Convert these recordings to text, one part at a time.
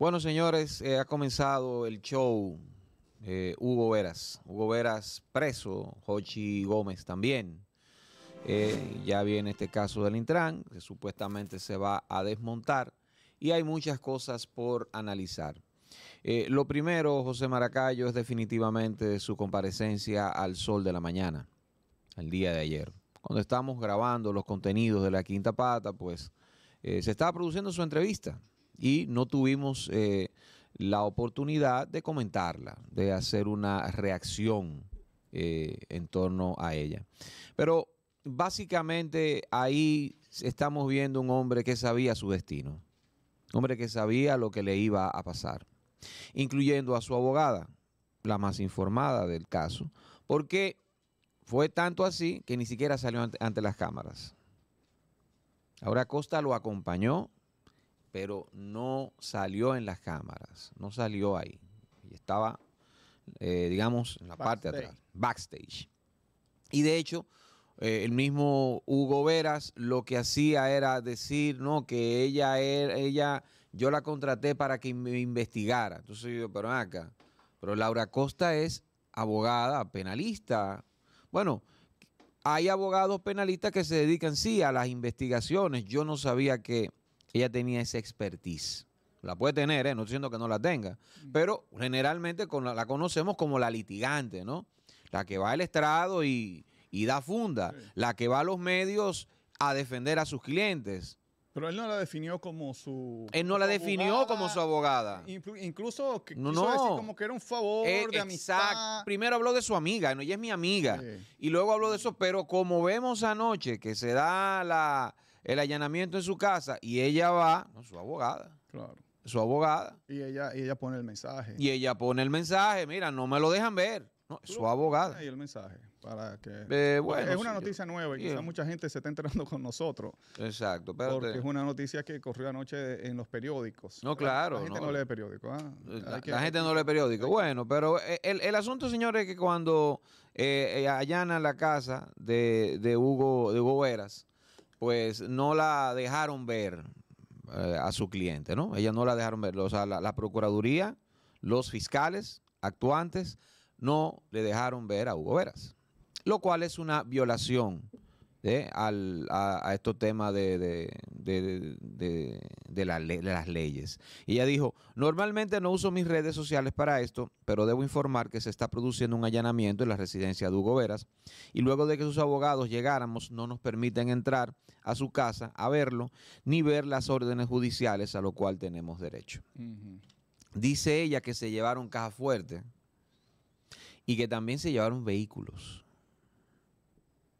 Bueno, señores, eh, ha comenzado el show. Eh, Hugo Veras. Hugo Veras preso, Jochi Gómez también. Eh, ya viene este caso del Intran, que supuestamente se va a desmontar. Y hay muchas cosas por analizar. Eh, lo primero, José Maracayo, es definitivamente su comparecencia al sol de la mañana, al día de ayer. Cuando estamos grabando los contenidos de la quinta pata, pues se estaba produciendo su entrevista y no tuvimos eh, la oportunidad de comentarla, de hacer una reacción eh, en torno a ella. Pero básicamente ahí estamos viendo un hombre que sabía su destino, un hombre que sabía lo que le iba a pasar, incluyendo a su abogada, la más informada del caso, porque fue tanto así que ni siquiera salió ante las cámaras. Ahora Costa lo acompañó pero no salió en las cámaras, no salió ahí. Y estaba, eh, digamos, en la parte de atrás, backstage. Y de hecho, eh, el mismo Hugo Veras lo que hacía era decir, no, que ella, era, ella, yo la contraté para que me investigara. Entonces yo, pero acá, pero Laura Costa es abogada, penalista. Bueno, hay abogados penalistas que se dedican, sí, a las investigaciones. Yo no sabía que ella tenía esa expertise. La puede tener, ¿eh? no estoy diciendo que no la tenga, mm. pero generalmente con la, conocemos como la litigante, ¿no? La que va al estrado y, da funda, la que va a los medios a defender a sus clientes. Pero él no la definió como su. Él no la definió como su abogada. Incluso que quiso como que era un favor eh, de amistad. Primero habló de su amiga, ella es mi amiga. Y luego habló de eso, pero como vemos anoche que se da la el allanamiento en su casa y ella va, su abogada. Claro. Su abogada. Y ella, ella pone el mensaje. Y ella pone el mensaje, mira, no me lo dejan ver. su abogada. Y el mensaje para que eh, es una noticia nueva y quizá mucha gente se está enterando con nosotros. Exacto, pero porque es una noticia que corrió anoche en los periódicos. No, claro. La, gente no, lee periódico. Ah. Eh, la, gente no lee periódico. Bueno, pero eh, el, asunto, señores, es que cuando eh, allanan la casa de, Hugo de Hugo Veras, pues no la dejaron ver eh, a su cliente, ¿no? Ella no la dejaron ver. O sea, la, la Procuraduría, los fiscales actuantes no le dejaron ver a Hugo Veras, lo cual es una violación ¿eh? a, este tema de, las leyes. Y ella dijo, normalmente no uso mis redes sociales para esto, pero debo informar que se está produciendo un allanamiento en la residencia de Hugo Veras y luego de que sus abogados llegáramos no nos permiten entrar a su casa a verlo ni ver las órdenes judiciales a lo cual tenemos derecho. Dice ella que se llevaron cajas fuerte y que también se llevaron vehículos.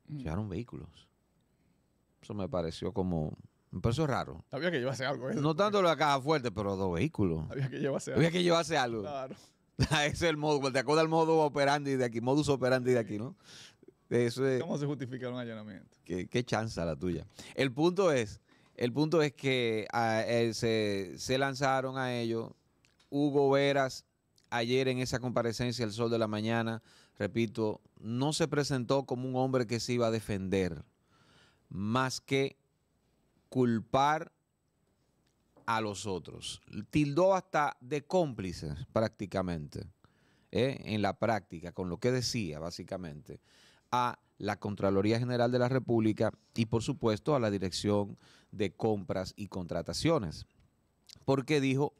Mm. Llegaron vehículos. Eso me pareció como. Me pareció raro. Había que llevarse algo. ¿eh? No tanto la caja fuerte, pero dos vehículos. Había que llevarse algo. Había que llevarse algo. Claro. Ese es el modo. Te acuerdas el modo operandi de aquí, modus operandi de aquí, ¿no? Eso ¿Cómo se justifica un allanamiento? Qué, chanza la tuya. El punto es, el punto es que ah, eh, se, lanzaron a ellos. Hugo Veras ayer en esa comparecencia, el sol de la mañana, repito, no se presentó como un hombre que se iba a defender, más que culpar a los otros. Tildó hasta de cómplices prácticamente, ¿eh? en la práctica, con lo que decía básicamente, a la Contraloría General de la República y por supuesto a la Dirección de Compras y Contrataciones, porque dijo,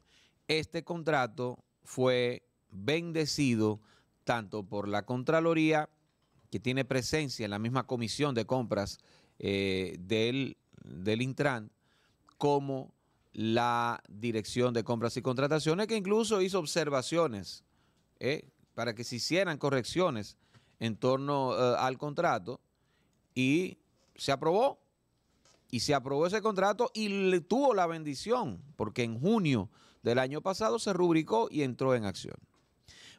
este contrato fue bendecido tanto por la Contraloría, que tiene presencia en la misma comisión de compras eh, del, del Intran, como la Dirección de Compras y Contrataciones, que incluso hizo observaciones eh, para que se hicieran correcciones en torno eh, al contrato y se aprobó. Y se aprobó ese contrato y le tuvo la bendición, porque en junio del año pasado se rubricó y entró en acción.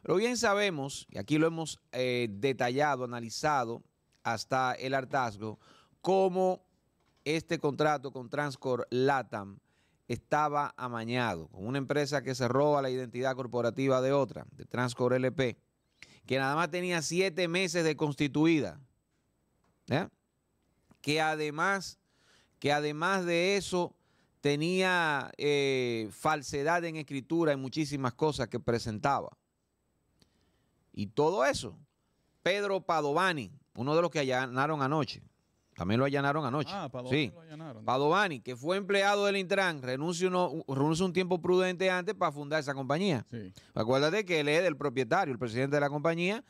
Pero bien sabemos, y aquí lo hemos eh, detallado, analizado hasta el hartazgo, cómo este contrato con Transcor Latam estaba amañado con una empresa que se roba la identidad corporativa de otra, de Transcor LP, que nada más tenía siete meses de constituida, que, además, que además de eso tenía eh, falsedad en escritura y muchísimas cosas que presentaba. Y todo eso, Pedro Padovani, uno de los que allanaron anoche, también lo allanaron anoche. Ah, Padovani sí. Padovani, que fue empleado del Intran, renuncia, un tiempo prudente antes para fundar esa compañía. Acuérdate que él es el propietario, el presidente de la compañía,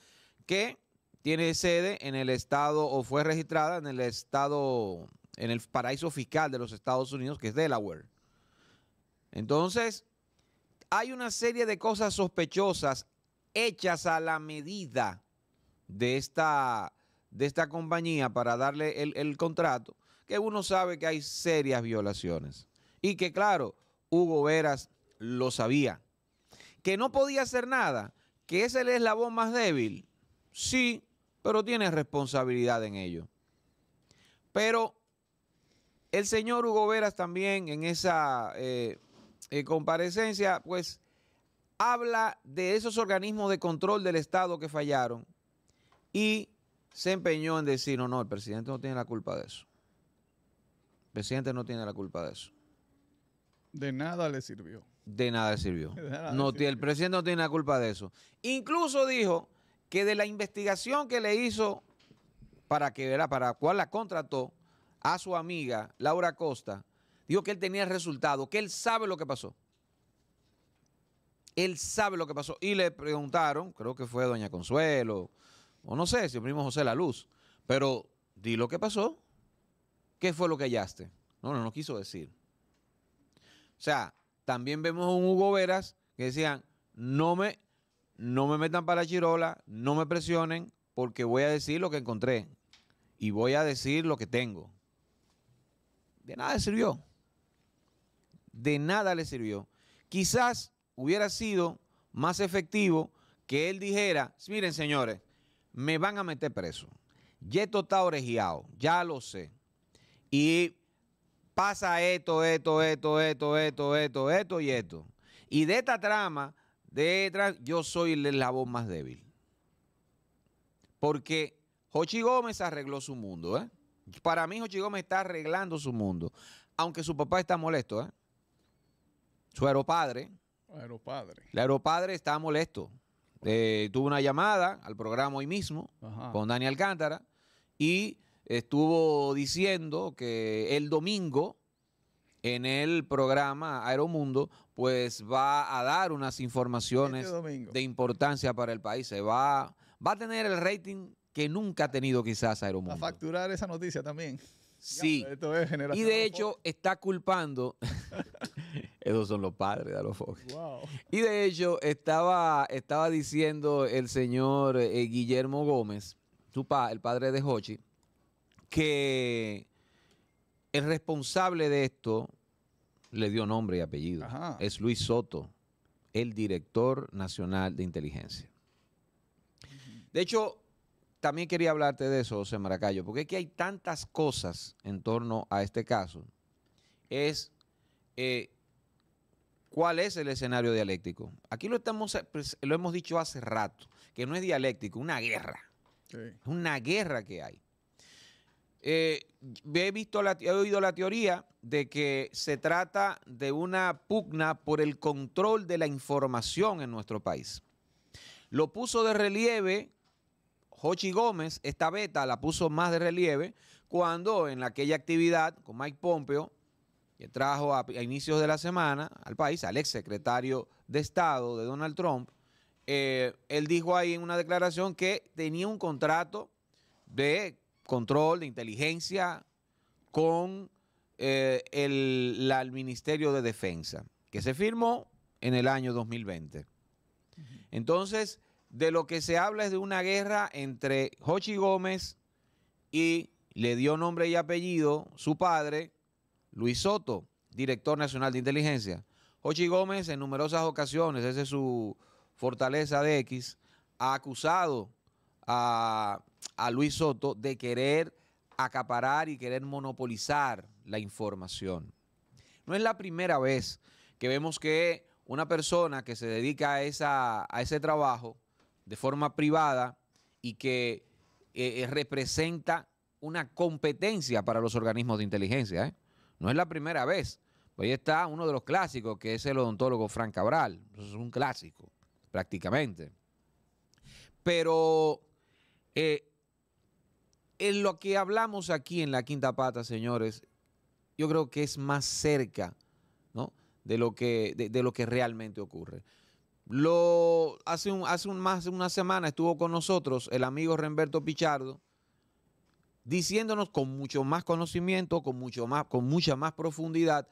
que tiene sede en el estado, o fue registrada en el estado, en el paraíso fiscal de los Estados Unidos, que es Delaware. Entonces, hay una serie de cosas sospechosas hechas a la medida de esta, de esta compañía para darle el, contrato, que uno sabe que hay serias violaciones. Y que claro, Hugo Veras lo sabía. Que no podía hacer nada, que es la voz más débil, sí, pero tiene responsabilidad en ello. Pero el señor Hugo Veras también en esa eh, eh, comparecencia, pues habla de esos organismos de control del Estado que fallaron y se empeñó en decir, no, no, el presidente no tiene la culpa de eso. El presidente no tiene la culpa de eso. De nada le sirvió. De nada le sirvió. no, El presidente no tiene la culpa de eso. Incluso dijo que de la investigación que le hizo para que para cual la contrató a su amiga Laura Costa, dijo que él tenía el resultado, que él sabe lo que pasó. Él sabe lo que pasó. Y le preguntaron, creo que fue Doña Consuelo, o no sé, si el primo José La Luz, pero di lo que pasó. ¿Qué fue lo que hallaste? No, no, no quiso decir. O sea, también vemos a un Hugo Veras que decían, no me, no me metan para la Chirola, no me presionen, porque voy a decir lo que encontré y voy a decir lo que tengo. De nada le sirvió. De nada le sirvió. Quizás hubiera sido más efectivo que él dijera, miren señores, me van a meter preso. esto está orejeado, ya lo sé. Y pasa esto, esto, esto, esto, esto, esto, esto y esto. Y de esta trama, de yo soy la voz más débil. Porque Jochi Gómez arregló su mundo, ¿eh? Para mí, Jochi Gómez está arreglando su mundo. Aunque su papá está molesto, ¿eh? Su aeropadre Aeropadre. La Aeropadre está molesto. Eh, tuvo una llamada al programa hoy mismo con Daniel Alcántara y estuvo diciendo que el domingo en el programa Aeromundo, pues va a dar unas informaciones este de importancia para el país. Se va, va a tener el rating que nunca ha tenido quizás Aeromundo. A facturar esa noticia también. Sí. y de hecho está culpando. Esos son los padres de los Y de hecho estaba, estaba diciendo el señor eh, Guillermo Gómez, el padre de Hochi, que el responsable de esto le dio nombre y apellido. Es Luis Soto, el director nacional de inteligencia. De hecho, también quería hablarte de eso, José Maracayo, porque que hay tantas cosas en torno a este caso. Es eh, cuál es el escenario dialéctico. Aquí lo, estamos, pues, lo hemos dicho hace rato, que no es dialéctico, una guerra. Es Una guerra que hay. Eh, he, visto he oído la teoría de que se trata de una pugna por el control de la información en nuestro país. Lo puso de relieve Hochi Gómez, esta beta la puso más de relieve cuando en aquella actividad con Mike Pompeo, que trajo a, inicios de la semana al país al ex secretario de Estado de Donald Trump, eh, él dijo ahí en una declaración que tenía un contrato de control, de inteligencia con eh, el, el, Ministerio de Defensa, que se firmó en el año 2020. Entonces, de lo que se habla es de una guerra entre Jochi Gómez y le dio nombre y apellido su padre, Luis Soto, director nacional de inteligencia. Jochi Gómez en numerosas ocasiones, esa es su fortaleza de X, ha acusado a, a Luis Soto de querer acaparar y querer monopolizar la información. No es la primera vez que vemos que una persona que se dedica a, esa, a ese trabajo de forma privada y que eh, eh, representa una competencia para los organismos de inteligencia. ¿eh? No es la primera vez. hoy está uno de los clásicos, que es el odontólogo Frank Cabral. es un clásico, prácticamente. Pero en lo que hablamos aquí en la quinta pata, señores, yo creo que es más cerca de, lo que, de lo que realmente ocurre. Lo, hace, hace más de una semana estuvo con nosotros el amigo Renberto Pichardo, diciéndonos con mucho más conocimiento, con, mucho más, con mucha más profundidad,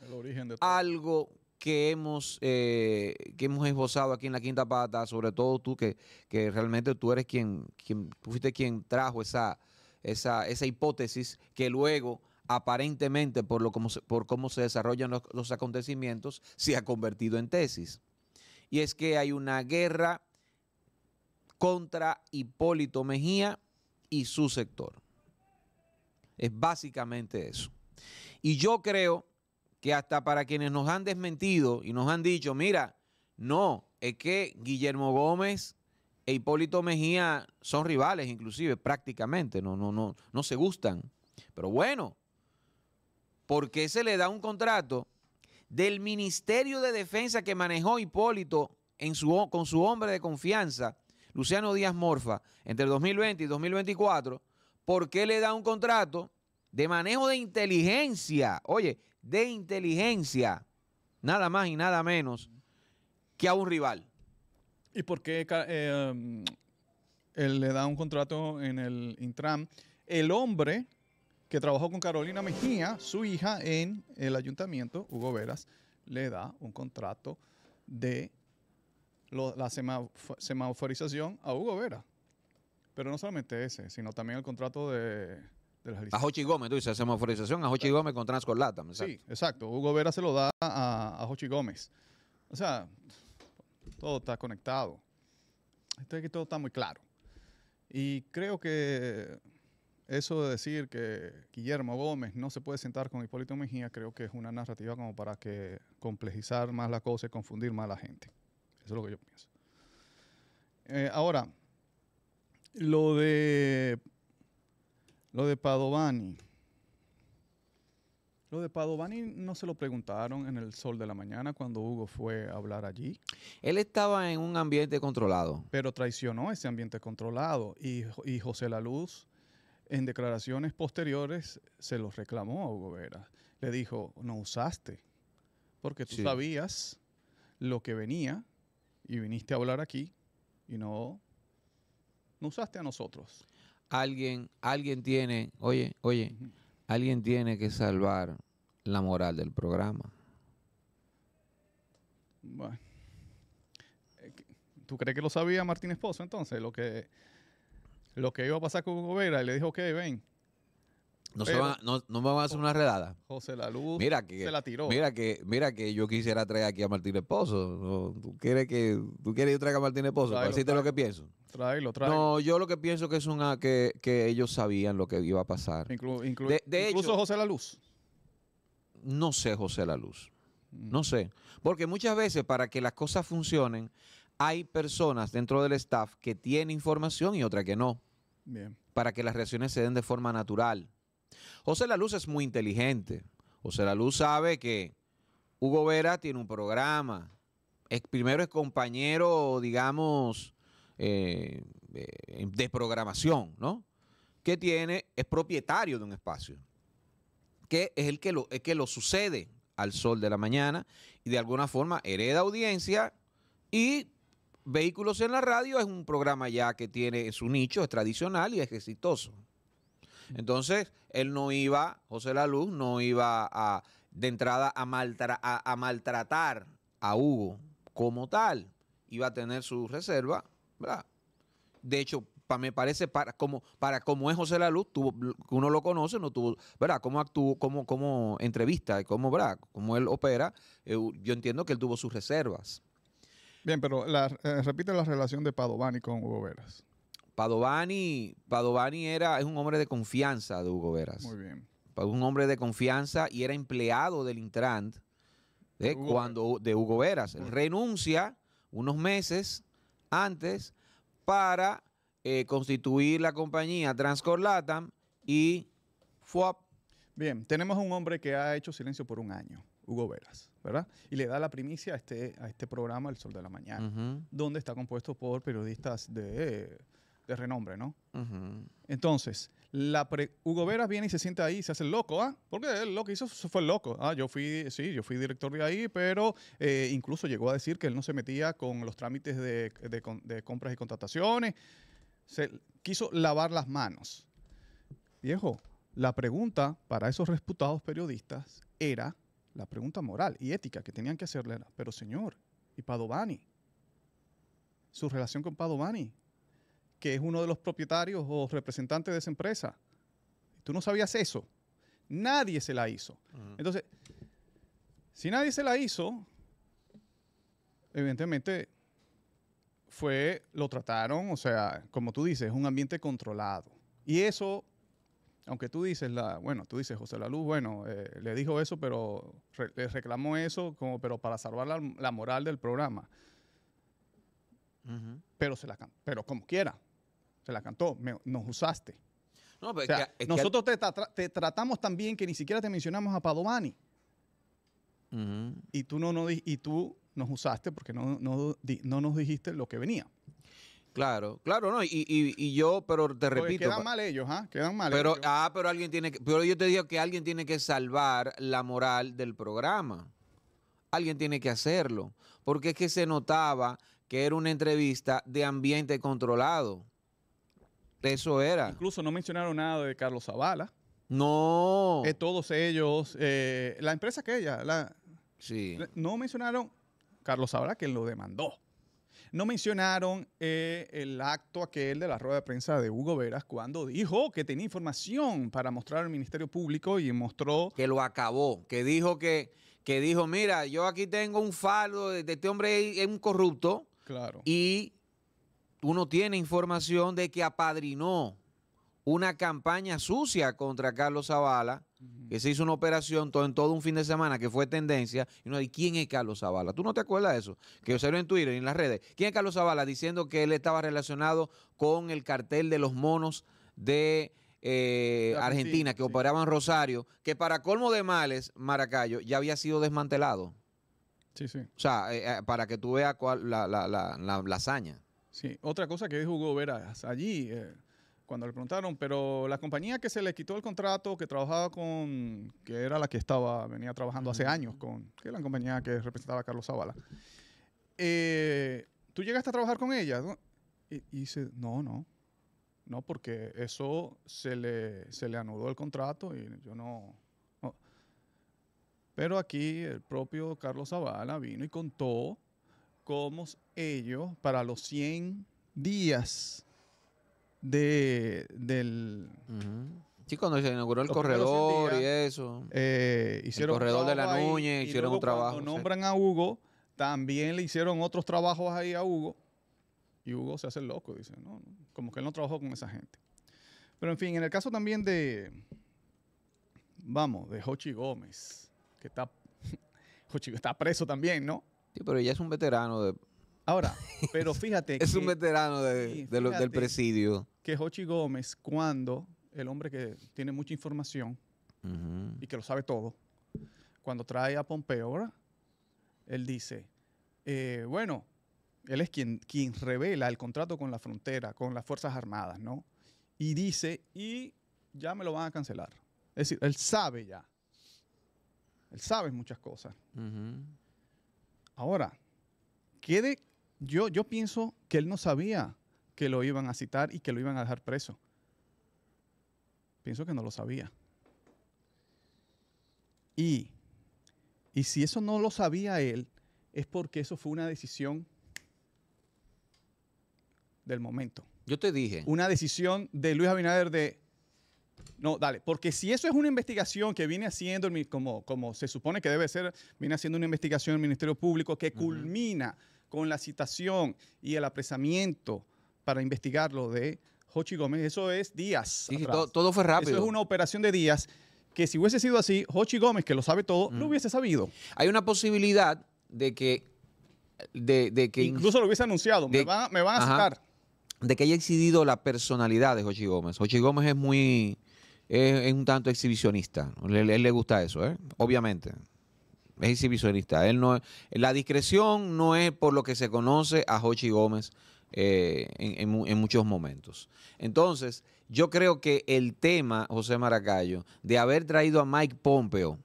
algo que hemos, eh, que hemos esbozado aquí en la Quinta Pata, sobre todo tú, que, realmente tú eres quien, quien, fuiste quien trajo esa, esa, esa hipótesis que luego aparentemente por, lo, por cómo se desarrollan los acontecimientos se ha convertido en tesis y es que hay una guerra contra Hipólito Mejía y su sector. Es básicamente eso. Y yo creo que hasta para quienes nos han desmentido y nos han dicho, mira, no, es que Guillermo Gómez e Hipólito Mejía son rivales inclusive prácticamente, no no no no se gustan. Pero bueno, ¿por qué se le da un contrato del Ministerio de Defensa que manejó Hipólito con su hombre de confianza, Luciano Díaz Morfa, entre 2020 y 2024, ¿por qué le da un contrato de manejo de inteligencia? Oye, de inteligencia, nada más y nada menos que a un rival. ¿Y por qué eh, mm, él le da un contrato en el Intram? El hombre que trabajó con Carolina Mejía, su hija, en el ayuntamiento, Hugo Veras, le da un contrato de la semaforización a Hugo Vera. Pero no solamente ese, sino también el contrato de, a Jochi Gómez, tú dices, semaforización a Jochi Gómez con Transcorlata. Sí, exacto. Hugo Vera se lo da a, a Jochi Gómez. O sea, todo está conectado. Esto es que todo está muy claro. Y creo que eso de decir que Guillermo Gómez no se puede sentar con Hipólito Mejía, creo que es una narrativa como para que complejizar más la cosa y confundir más a la gente. Eso es lo que yo pienso. Eh, ahora, lo de lo de Padovani. Lo de Padovani no se lo preguntaron en el sol de la mañana cuando Hugo fue a hablar allí. Él estaba en un ambiente controlado. Pero traicionó ese ambiente controlado y, y José La Luz en declaraciones posteriores se los reclamó a Hugo Vera. Le dijo, no usaste, porque tú sabías lo que venía y viniste a hablar aquí y no, no usaste a nosotros. Alguien, alguien tiene, oye, oye, alguien tiene que salvar la moral del programa. Bueno. Eh, ¿Tú crees que lo sabía Martín Esposo entonces? Lo que lo que iba a pasar con Gobera, y le dijo, ok, ven. No, se no, vamos a hacer una redada. José la Luz mira que, se la tiró. Mira que, mira que yo quisiera traer aquí a Martín Esposo. ¿tú, quieres que, ¿Tú quieres yo traiga a Martín Esposo? Para te lo que pienso. Tráelo, tráelo. No, yo lo que pienso que es una ah, que, ellos sabían lo que iba a pasar. incluso José la Luz. No sé, José la Luz. Mm. No sé. Porque muchas veces para que las cosas funcionen, hay personas dentro del staff que tienen información y otra que no. Bien. Para que las reacciones se den de forma natural. José La Luz es muy inteligente. José La Luz sabe que Hugo Vera tiene un programa. Es, primero es compañero, digamos, eh, eh, de programación, ¿no? Que tiene, es propietario de un espacio. Que es el que lo, el que lo sucede al sol de la mañana y de alguna forma hereda audiencia y Vehículos en la radio es un programa ya que tiene su nicho, es tradicional y es exitoso. Entonces, él no iba, José La Luz, no iba de entrada a, maltratar a Hugo como tal. Iba a tener su reserva, ¿verdad? De hecho, me parece para como para como es José La Luz, tuvo, uno lo conoce, no tuvo, ¿verdad? Cómo actuó, cómo, cómo entrevista, cómo, Cómo él opera, eh, yo entiendo que él tuvo sus reservas. Bien, pero eh, repite la relación de Padovani con Hugo Veras. Padovani, Padovani era, es un hombre de confianza de Hugo Veras. Muy bien. Un hombre de confianza y era empleado del Intrant de, Hugo cuando, de Hugo Veras. renuncia unos meses antes para eh, constituir la compañía Transcorlatam y fue. Bien, tenemos un hombre que ha hecho silencio por un año, Hugo Veras. Y le da la primicia a este, a este programa El Sol de la Mañana, donde está compuesto por periodistas de, renombre, ¿no? Entonces, Hugo Veras viene y se siente ahí se hace el loco, ¿ah? Porque él lo que hizo fue el loco. Ah, yo fui, sí, yo fui director de ahí, pero eh, incluso llegó a decir que él no se metía con los trámites de, compras y contrataciones. Se quiso lavar las manos. Viejo, la pregunta para esos respetados periodistas era la pregunta moral y ética que tenían que hacerle era, pero señor, ¿y Padovani? Su relación con Padovani, que es uno de los propietarios o representantes de esa empresa. Tú no sabías eso. Nadie se la hizo. Entonces, si nadie se la hizo, evidentemente fue, lo trataron, o sea, como tú dices, es un ambiente controlado. Y eso aunque tú dices, la, bueno, tú dices, José Luz, bueno, eh, le dijo eso, pero le reclamó eso, como, pero para salvar la, moral del programa. pero, se la, pero como quiera, se la cantó, nos usaste. nosotros te, tratamos tan bien que ni siquiera te mencionamos a Padovani. y, tú no, no, y tú nos usaste porque no nos dijiste lo que venía. Claro, claro, no. Y, yo, pero te repito. quedan mal ellos, ¿ah? Quedan mal pero, Ah, pero alguien tiene que. Pero yo te digo que alguien tiene que salvar la moral del programa. Alguien tiene que hacerlo. Porque es que se notaba que era una entrevista de ambiente controlado. Eso era. Incluso no mencionaron nada de Carlos Zavala. No. De eh, todos ellos. Eh, la empresa aquella. La, sí. no mencionaron Carlos Zavala, que lo demandó. No mencionaron eh, el acto aquel de la rueda de prensa de Hugo Veras cuando dijo que tenía información para mostrar al Ministerio Público y mostró... Que lo acabó, que dijo que, que dijo, mira, yo aquí tengo un faldo de, de este hombre es un corrupto. Claro. Y uno tiene información de que apadrinó una campaña sucia contra Carlos Zavala que se hizo una operación todo, en todo un fin de semana que fue tendencia, y uno dice, ¿quién es Carlos Zavala? ¿Tú no te acuerdas de eso? Que salió en Twitter y en las redes. ¿Quién es Carlos Zavala? Diciendo que él estaba relacionado con el cartel de los monos de eh, Argentina, que operaban Rosario, que para colmo de males, Maracayo, ya había sido desmantelado. Sí, sí. O sea, eh, eh, para que tú veas cuál, la, hazaña. Sí, otra cosa que dijo Hugo Veras allí cuando le preguntaron, pero la compañía que se le quitó el contrato, que trabajaba con, que era la que estaba, venía trabajando hace años con, que era la compañía que representaba a Carlos Zavala, eh, tú llegaste a trabajar con ella, y, dice, no, no, no, porque eso se le, se le anudó el contrato y yo no, no. Pero aquí el propio Carlos Zavala vino y contó cómo ellos, para los 100 días de, del... Sí, cuando se inauguró el corredor y eso. Eh, hicieron el corredor de la Nuñez, hicieron un trabajo. Cuando nombran a Hugo, también le hicieron otros trabajos ahí a Hugo. Y Hugo se hace loco, dice, no, como que él no trabajó con esa gente. Pero en fin, en el caso también de, vamos, de Jochi Gómez, que está, Hochi está preso también, ¿no? Sí, pero ella es un veterano de, Ahora, pero fíjate. es un veterano del presidio. Que Jochi Gómez, cuando el hombre que tiene mucha información y que lo sabe todo, cuando trae a Pompeo, él dice: eh, Bueno, él es quien, quien revela el contrato con la frontera, con las Fuerzas Armadas, ¿no? Y dice: Y ya me lo van a cancelar. Es decir, él sabe ya. Él sabe muchas cosas. Ahora, ¿qué Ahora, quede yo, yo pienso que él no sabía que lo iban a citar y que lo iban a dejar preso. Pienso que no lo sabía. Y, y si eso no lo sabía él, es porque eso fue una decisión del momento. Yo te dije. Una decisión de Luis Abinader de no, dale, porque si eso es una investigación que viene haciendo, como, como se supone que debe ser, viene haciendo una investigación el Ministerio Público que culmina con la citación y el apresamiento para investigarlo de Jochi Gómez, eso es días. todo, fue rápido. Eso es una operación de días que si hubiese sido así, Jochi Gómez, que lo sabe todo, lo mm. hubiese sabido. Hay una posibilidad de que... De, que Incluso lo hubiese anunciado, me, van, a sacar De que haya exhibido la personalidad de Hochi Gómez. Hochi Gómez es muy... Es, un tanto exhibicionista. Él, él le gusta eso, ¿eh? obviamente es exhibicionista. Él no, la discreción no es por lo que se conoce a Jochi Gómez eh, en, muchos momentos. Entonces, yo creo que el tema, José Maracayo, de haber traído a Mike Pompeo,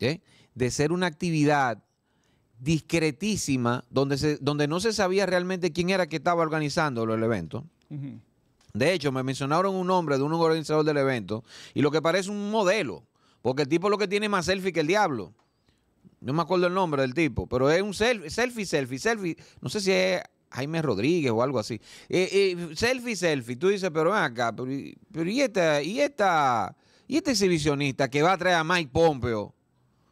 ¿eh? de ser una actividad discretísima, donde, donde no se sabía realmente quién era que estaba organizando el evento. De hecho, me mencionaron un nombre de un organizador del evento y lo que parece un modelo, porque el tipo lo que tiene más selfie que el diablo no me acuerdo el nombre del tipo, pero es un selfie, selfie, selfie, No sé si es Jaime Rodríguez o algo así. Eh, eh, selfie, selfie. Tú dices, pero ven acá, pero, y, esta, y, este exhibicionista que va a traer a Mike Pompeo,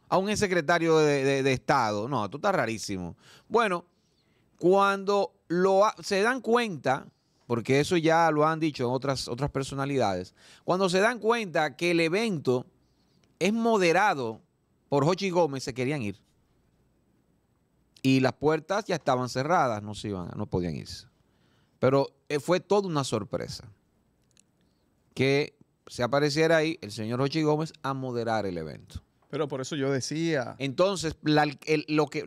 a un secretario de, Estado. No, tú estás rarísimo. Bueno, cuando lo se dan cuenta, porque eso ya lo han dicho otras, otras personalidades, cuando se dan cuenta que el evento es moderado por Jochi Gómez se querían ir. Y las puertas ya estaban cerradas, no, iban, no podían irse. Pero eh, fue toda una sorpresa que se apareciera ahí el señor Jochi Gómez a moderar el evento. Pero por eso yo decía. Entonces, lo que,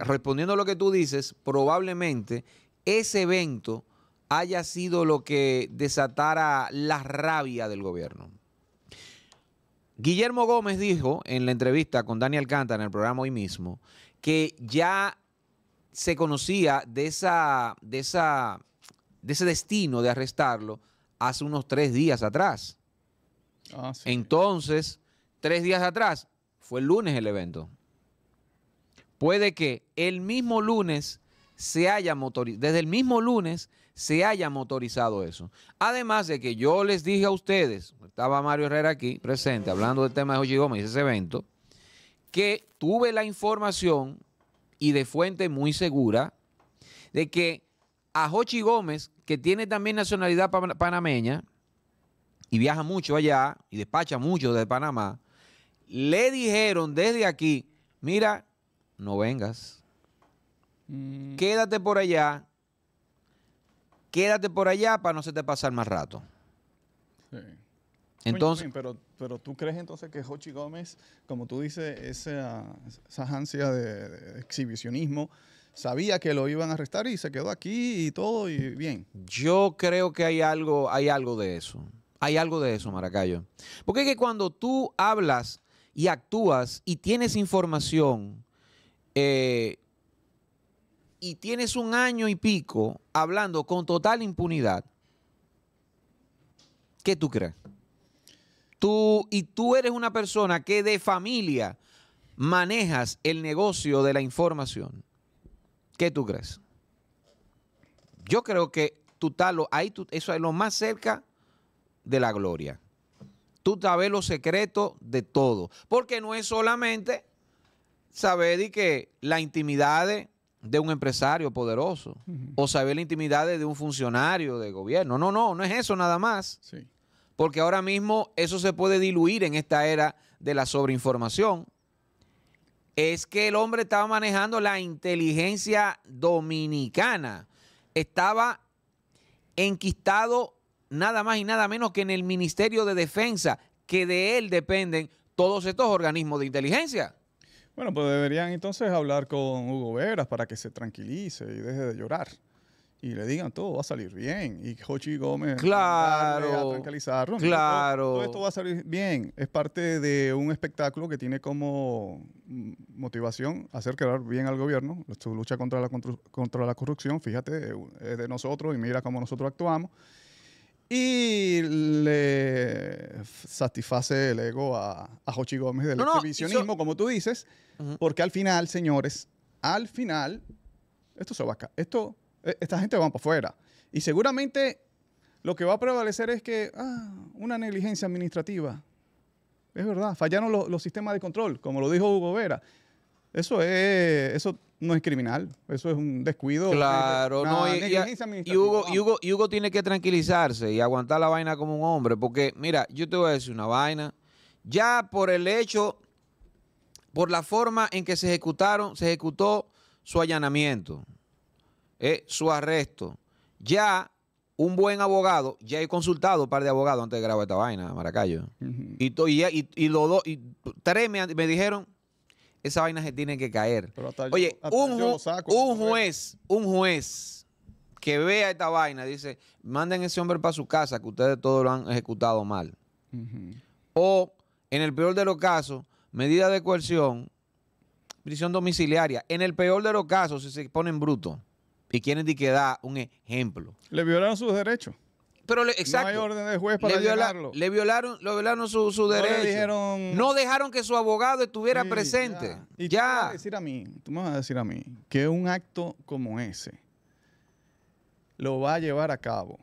respondiendo a lo que tú dices, probablemente ese evento haya sido lo que desatara la rabia del gobierno. Guillermo Gómez dijo en la entrevista con Daniel Alcántara en el programa hoy mismo que ya se conocía de, esa, de, esa, de ese destino de arrestarlo hace unos tres días atrás. Ah, Entonces, tres días atrás, fue el lunes el evento. Puede que el mismo lunes se haya motorizado, desde el mismo lunes se haya motorizado eso. Además de que yo les dije a ustedes, estaba Mario Herrera aquí presente hablando del tema de Hochi Gómez y ese evento, que tuve la información y de fuente muy segura de que a Jochi Gómez, que tiene también nacionalidad panameña y viaja mucho allá y despacha mucho desde Panamá, le dijeron desde aquí, mira, no vengas Mm. Quédate por allá. Quédate por allá para no se te pasar más rato. Sí. Entonces, pero, pero tú crees entonces que Hochi Gómez, como tú dices, esa, esa ansia de, exhibicionismo, sabía que lo iban a arrestar y se quedó aquí y todo y bien. Yo creo que hay algo, hay algo de eso. Hay algo de eso, Maracayo. Porque es que cuando tú hablas y actúas y tienes información, eh, y tienes un año y pico hablando con total impunidad, ¿qué tú crees? Tú, y tú eres una persona que de familia manejas el negocio de la información. ¿Qué tú crees? Yo creo que tú talo, ahí tú, eso es lo más cerca de la gloria. Tú sabes los secretos de todo. Porque no es solamente saber y que la intimidad de un empresario poderoso o saber la intimidad de un funcionario de gobierno. No, no, no es eso nada más. Porque ahora mismo eso se puede diluir en esta era de la sobreinformación. Es que el hombre estaba manejando la inteligencia dominicana. Estaba enquistado nada más y nada menos que en el Ministerio de Defensa, que de él dependen todos estos organismos de inteligencia. Bueno, pues deberían entonces hablar con Hugo Veras para que se tranquilice y deje de llorar. Y le digan todo va a salir bien. Y Jochi Gómez. Claro. A tranquilizarlo. Claro. Todo, esto va a salir bien. Es parte de un espectáculo que tiene como motivación hacer quedar bien al gobierno. Su lucha contra la, contra la corrupción, fíjate, es de nosotros y mira cómo nosotros actuamos y le satisface el ego a, a Jochi Gómez del no, como tú dices, porque al final, señores, al final, esto se va acá, esto, e, esta gente va para afuera. Y seguramente lo que va a prevalecer es que, ah, una negligencia administrativa. Es verdad, fallaron los, sistemas de control, como lo dijo Hugo Vera. Eso es, eso no es criminal. Eso es un descuido. Eh, claro, no. Y, Hugo, Hugo, tiene que tranquilizarse y aguantar la vaina como un hombre. Porque, mira, yo te voy a decir una vaina. Ya por el hecho, por la forma en que se ejecutaron, se ejecutó su allanamiento, eh, su arresto. Ya un buen abogado, ya he consultado un par de abogados antes de grabar esta vaina, Maracayo. Y, y, los dos, y tres me dijeron esa vaina se tiene que caer. Oye, un, un juez, un juez que vea esta vaina, dice, manden ese hombre para su casa, que ustedes todos lo han ejecutado mal. O, en el peor de los casos, medida de coerción, prisión domiciliaria. En el peor de los casos, si se ponen brutos y quieren de que da un ejemplo. Le violaron sus derechos pero No hay orden del juez para le, le violaron, violaron su, su derecho. No, dejaron que su abogado estuviera presente. Y ya. Tú me vas a decir a mí, tú me vas a decir a mí que un acto como ese lo va a llevar a cabo.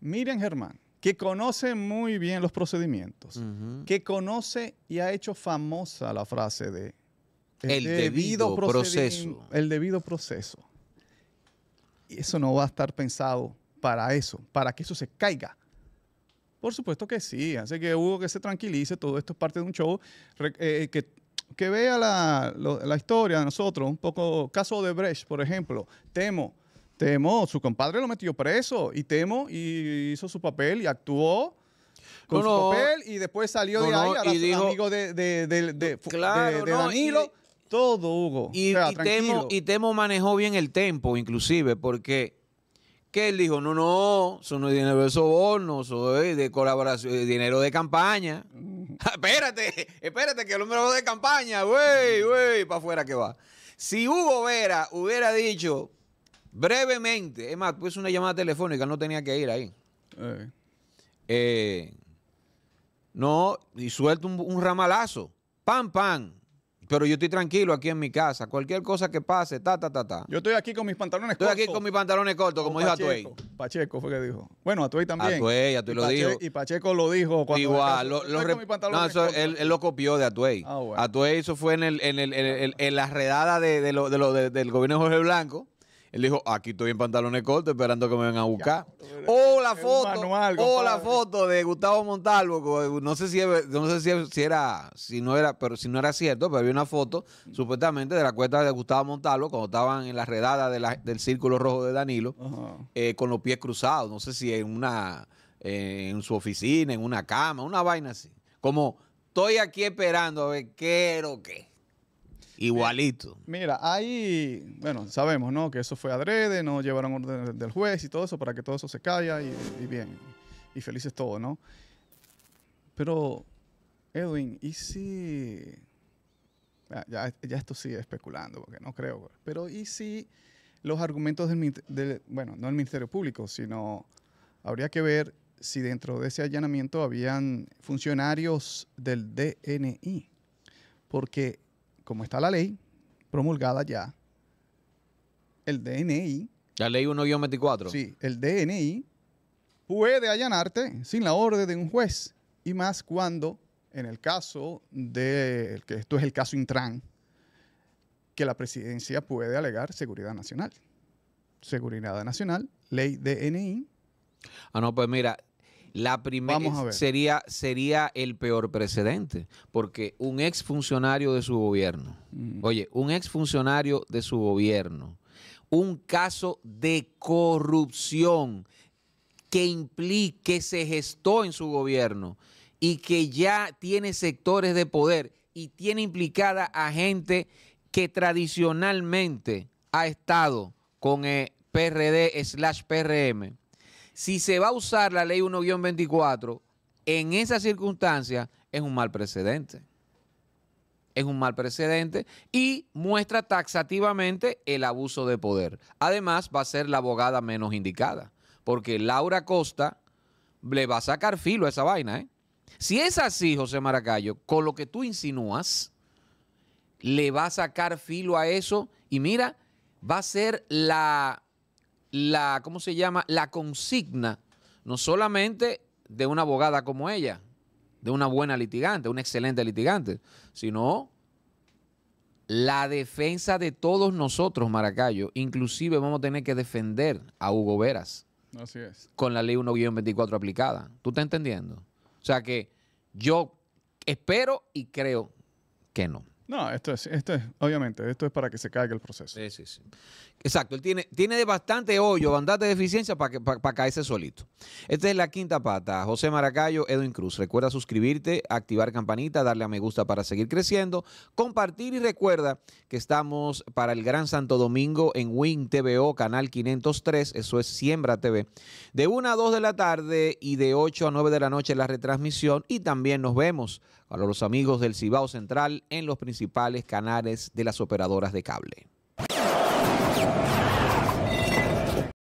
Miren, Germán, que conoce muy bien los procedimientos, que conoce y ha hecho famosa la frase de el, debido proceso. El debido proceso. Y eso no va a estar pensado para eso, para que eso se caiga. Por supuesto que sí, Así que Hugo que se tranquilice, todo esto es parte de un show, eh, eh, que, que, vea la, historia de nosotros, un poco, caso de Brecht, por ejemplo, Temo, Temo, su compadre lo metió preso y Temo hizo su papel y actuó con su papel y después salió de ahí, a y dijo, de, de, de, Danilo, todo Hugo. Y, Temo, y Temo manejó bien el tempo, inclusive, porque que él dijo, no, no, eso no es dinero de soborno, eso de colaboración, eh, dinero de campaña. espérate, espérate, que el número de campaña, güey, güey, para afuera que va. Si Hugo Vera hubiera dicho brevemente, es más, pues una llamada telefónica, no tenía que ir ahí. Eh. Eh, no, y suelta un, un ramalazo, pam, pam, pero yo estoy tranquilo aquí en mi casa. Cualquier cosa que pase, ta, ta, ta, ta. Yo estoy aquí con mis pantalones cortos. Estoy aquí con mis pantalones cortos, como dijo Atuey. Pacheco fue que dijo. Bueno, Atuey también. Atuey, Atuey lo dijo. Y Pacheco lo dijo cuando. Igual, lo, no, él, lo copió de Atuey. Ah, Atuey, eso fue en, el, en, el, en, el, en, la redada de, lo, de del gobierno de Jorge Blanco él dijo, aquí estoy en pantalones cortos esperando que me vengan a buscar. O oh, la foto, la foto de Gustavo Montalvo, eh, no sé si no sé si, era si no era, pero si no era cierto, pero había una foto supuestamente de la cuenta de Gustavo Montalvo cuando estaban en la redada del círculo rojo de Danilo eh, con los pies cruzados, no sé si en una eh, en su oficina, en una cama, una vaina así. Como estoy aquí esperando a ver qué o qué. Igualito. Mira, ahí, bueno, sabemos, ¿no? Que eso fue adrede, no llevaron orden del juez y todo eso para que todo eso se calla y, bien, y felices todos, ¿no? Pero, Edwin, ¿y si... Ya, esto sigue especulando, porque no creo, pero ¿y si los argumentos del, del, bueno, no el Ministerio Público, sino habría que ver si dentro de ese allanamiento habían funcionarios del DNI? Porque como está la ley promulgada ya, el DNI. La ley 1-24. Sí, el DNI puede allanarte sin la orden de un juez y más cuando, en el caso de, que esto es el caso Intran, que la presidencia puede alegar seguridad nacional. Seguridad nacional, ley DNI. Ah, no, pues mira, la primera sería, sería el peor precedente, porque un ex funcionario de su gobierno, mm. oye, un ex funcionario de su gobierno, un caso de corrupción que implica que se gestó en su gobierno y que ya tiene sectores de poder y tiene implicada a gente que tradicionalmente ha estado con el PRD slash PRM si se va a usar la ley 1-24, en esa circunstancia es un mal precedente. Es un mal precedente y muestra taxativamente el abuso de poder. Además, va a ser la abogada menos indicada, porque Laura Costa le va a sacar filo a esa vaina. ¿eh? Si es así, José Maracayo, con lo que tú insinúas, le va a sacar filo a eso y mira, va a ser la la, ¿cómo se llama? La consigna, no solamente de una abogada como ella, de una buena litigante, una excelente litigante, sino la defensa de todos nosotros, Maracayo. Inclusive vamos a tener que defender a Hugo Veras. Así es. Con la ley 1-24 aplicada. ¿Tú estás entendiendo? O sea que yo espero y creo que no. No, esto es, esto es, obviamente, esto es para que se caiga el proceso. Sí, sí, sí. Exacto, él tiene, tiene de bastante hoyo, de deficiencia para que, para, caerse solito. Esta es la quinta pata. José Maracayo, Edwin Cruz. Recuerda suscribirte, activar campanita, darle a me gusta para seguir creciendo, compartir y recuerda que estamos para el Gran Santo Domingo en Win TVO, canal 503, eso es Siembra TV, de 1 a 2 de la tarde y de 8 a 9 de la noche la retransmisión y también nos vemos a los amigos del Cibao Central en los principales canales de las operadoras de cable.